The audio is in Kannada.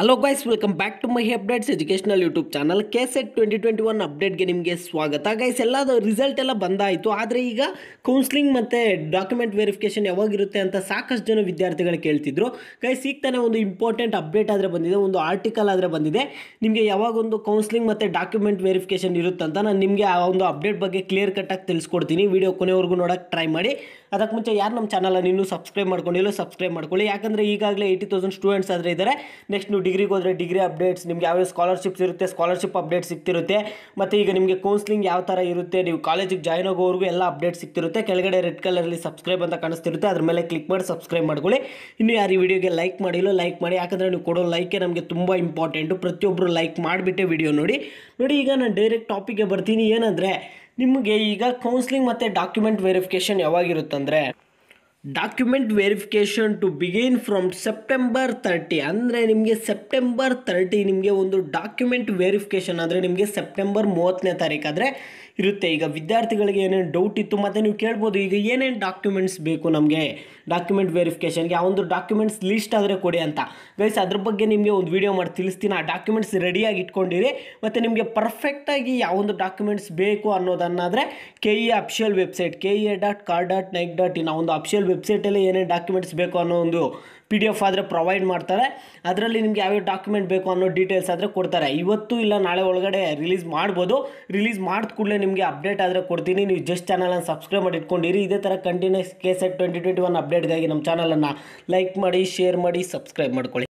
hello guys welcome back to my updates educational YouTube channel K SET twenty twenty one ಅಪ್ಡೇಟ್ಗೆ ನಿಮಗೆ ಸ್ವಾಗತ ಗೈಸ್ ಎಲ್ಲದು ರಿಸಲ್ಟ್ ಎಲ್ಲ ಬಂದಾಯಿತು ಆದರೆ ಈಗ ಕೌನ್ಸ್ಲಿಂಗ್ ಮತ್ತು ಡಾಕ್ಯುಮೆಂಟ್ ವೆರಿಫಿಕೇಷನ್ ಯಾವಾಗಿರುತ್ತೆ ಅಂತ ಸಾಕಷ್ಟು ಜನ ವಿದ್ಯಾರ್ಥಿಗಳು ಕೇಳ್ತಿದ್ರು ಗೈಸ್ ಈಗ ತಾನೇ ಒಂದು ಇಂಪಾರ್ಟೆಂಟ್ ಅಪ್ಡೇಟ್ ಆದರೆ ಬಂದಿದೆ ಒಂದು ಆರ್ಟಿಕಲ್ ಆದರೆ ಬಂದಿದೆ ನಿಮಗೆ ಯಾವಾಗ ಒಂದು ಕೌನ್ಸ್ಲಿಂಗ್ ಮತ್ತು ಡಾಕ್ಯುಮೆಂಟ್ ವೆರಿಫಿಕೇಷನ್ ಅಂತ ನಾನು ನಿಮಗೆ ಆ ಒಂದು ಅಪ್ಡೇಟ್ ಬಗ್ಗೆ ಕ್ಲಿಯರ್ ಕಟ್ಟಾಗಿ ತಿಳಿಸ್ಕೊಡ್ತೀನಿ ವೀಡಿಯೋ ಕೊನೆವರೆಗೂ ನೋಡೋಕೆ ಟ್ರೈ ಮಾಡಿ ಅದಕ್ಕೆ ಮುಂಚೆ ಯಾರು ನಮ್ಮ ಚಾನಲನ್ನು ಇನ್ನೂ ಸಬ್ಸ್ಕ್ರೈಬ್ ಮಾಡ್ಕೊಂಡಿಲ್ಲೋ ಸಬ್ಸ್ಕ್ರೈಬ್ ಮಾಡ್ಕೊಳ್ಳಿ ಯಾಕಂದರೆ ಈಗಾಗಲೇ ಏಯ್ಟಿ ತೌಸಂಡ್ ಸ್ಟೂಡೆಂಟ್ಸ್ ಆದರೆ ಇದ್ದಾರೆ ನೆಕ್ಸ್ಟ್ ನೋಡಿ ಡಿಗ್ರಿಗೆ ಹೋದರೆ ಡಿಗ್ರಿ ಅಪ್ಡೇಟ್ಸ್ ನಿಮ್ಗೆ ಯಾವ್ಯಾವ ಸ್ಕಾಲರ್ಶಿಪ್ಸ್ ಇರುತ್ತೆ ಸ್ಕಾಲರ್ಶಿಪ್ ಅಪ್ಡೇಟ್ ಸಿಗ್ತಿರುತ್ತೆ ಮತ್ತು ಈಗ ನಿಮಗೆ ಕೌನ್ಸಿಲಿಂಗ್ ಯಾವ ಥರ ಇರುತ್ತೆ ನೀವು ಕಾಲೇಜಿಗೆ ಜಾಯ್ನ್ ಆಗೋವರೆಗೂ ಎಲ್ಲ ಅಪ್ಡೇಟ್ ಸಿಗ್ತಿರುತ್ತೆ ಕೆಳಗಡೆ ರೆಡ್ ಕಲರಲ್ಲಿ ಸಬ್ಸ್ಕ್ರೈಬ್ ಅಂತ ಕಾಣಿಸ್ತಿರುತ್ತೆ ಅದ್ರ ಮೇಲೆ ಕ್ಲಿಕ್ ಮಾಡಿ ಸಬ್ಸ್ಕ್ರೈಬ್ ಮಾಡ್ಕೊಳ್ಳಿ ಇನ್ನು ಯಾರು ಈ ವಿಡಿಯೋಗೆ ಲೈಕ್ ಮಾಡಿಲ್ಲ ಲೈಕ್ ಮಾಡಿ ಯಾಕಂದರೆ ನೀವು ಕೊಡೋ ಲೈಕೆ ನಮಗೆ ತುಂಬ ಇಂಪಾರ್ಟೆಂಟು ಪ್ರತಿಯೊಬ್ಬರು ಲೈಕ್ ಮಾಡಿಬಿಟ್ಟೆ ವಿಡಿಯೋ ನೋಡಿ ನೋಡಿ ಈಗ ನಾನು ಡೈರೆಕ್ಟ್ ಟಾಪಿಕ್ಗೆ ಬರ್ತೀನಿ ಏನಂದರೆ ನಿಮಗೆ ಈಗ ಕೌನ್ಸಿಲಿಂಗ್ ಮತ್ತು ಡಾಕ್ಯುಮೆಂಟ್ ವೆರಿಫಿಕೇಷನ್ ಯಾವಾಗಿರುತ್ತಂದರೆ document verification to begin from September thirty ಅಂದರೆ ನಿಮಗೆ ಸೆಪ್ಟೆಂಬರ್ ತರ್ಟಿ ನಿಮಗೆ ಒಂದು ಡಾಕ್ಯುಮೆಂಟ್ ವೆರಿಫಿಕೇಶನ್ ಆದರೆ ನಿಮಗೆ ಸೆಪ್ಟೆಂಬರ್ ಮೂವತ್ತನೇ ತಾರೀಕಾದರೆ ಇರುತ್ತೆ ಈಗ ವಿದ್ಯಾರ್ಥಿಗಳಿಗೆ ಏನೇನು ಡೌಟ್ ಇತ್ತು ಮತ್ತು ನೀವು ಕೇಳ್ಬೋದು ಈಗ ಏನೇನು ಡಾಕ್ಯುಮೆಂಟ್ಸ್ ಬೇಕು ನಮಗೆ ಡಾಕ್ಯುಮೆಂಟ್ ವೆರಿಫಿಕೇಷನ್ಗೆ ಆ ಒಂದು ಡಾಕ್ಯುಮೆಂಟ್ಸ್ ಲಿಸ್ಟ್ ಆದರೆ ಕೊಡಿ ಅಂತ ಗೈಸ್ ಅದ್ರ ಬಗ್ಗೆ ನಿಮಗೆ ಒಂದು ವೀಡಿಯೋ ಮಾಡಿ ತಿಳಿಸ್ತೀನಿ ಆ ಡಾಕ್ಯುಮೆಂಟ್ಸ್ ರೆಡಿಯಾಗಿ ಇಟ್ಕೊಂಡಿರಿ ಮತ್ತು ನಿಮಗೆ ಪರ್ಫೆಕ್ಟಾಗಿ ಯಾವೊಂದು ಡಾಕ್ಯುಮೆಂಟ್ಸ್ ಬೇಕು ಅನ್ನೋದನ್ನಾದರೆ K E official website K E dot kar dot NIC dot in ಆ ಒಂದು ಅಫಿಷಿಯಲ್ ವೆಬ್ ವೆಬ್ಸೈಟಲ್ಲಿ ಏನೇನು ಡಾಕ್ಯುಮೆಂಟ್ಸ್ ಬೇಕು ಅನ್ನೋ ಒಂದು ಪಿ ಡಿ ಎಫ್ ಆದರೆ ಪ್ರೊವೈಡ್ ಮಾಡ್ತಾರೆ ಅದರಲ್ಲಿ ನಿಮ್ಗೆ ಯಾವ್ಯಾವ ಡಾಕ್ಯುಮೆಂಟ್ ಬೇಕು ಅನ್ನೋ ಡೀಟೇಲ್ಸ್ ಆದರೆ ಕೊಡ್ತಾರೆ ಇವತ್ತು ಇಲ್ಲ ನಾಳೆ ಒಳಗಡೆ ರಿಲೀಸ್ ಮಾಡ್ಬೋದು ರಿಲೀಸ್ ಮಾಡಿದ ಕೂಡಲೇ ನಿಮಗೆ ಅಪ್ಡೇಟ್ ಆದರೆ ಕೊಡ್ತೀನಿ ನೀವು ಜಸ್ಟ್ ಚಾನಲನ್ನು ಸಬ್ಸ್ಕ್ರೈಬ್ ಮಾಡಿ ಇಟ್ಕೊಂಡಿರಿ ಇದೇ ಥರ continues K SET twenty twenty one ಅಪ್ಡೇಟ್ಗಾಗಿ ನಮ್ಮ ಚಾನಲನ್ನು ಲೈಕ್ ಮಾಡಿ ಶೇರ್ ಮಾಡಿ ಸಬ್ಸ್ಕ್ರೈಬ್ ಮಾಡ್ಕೊಳ್ಳಿ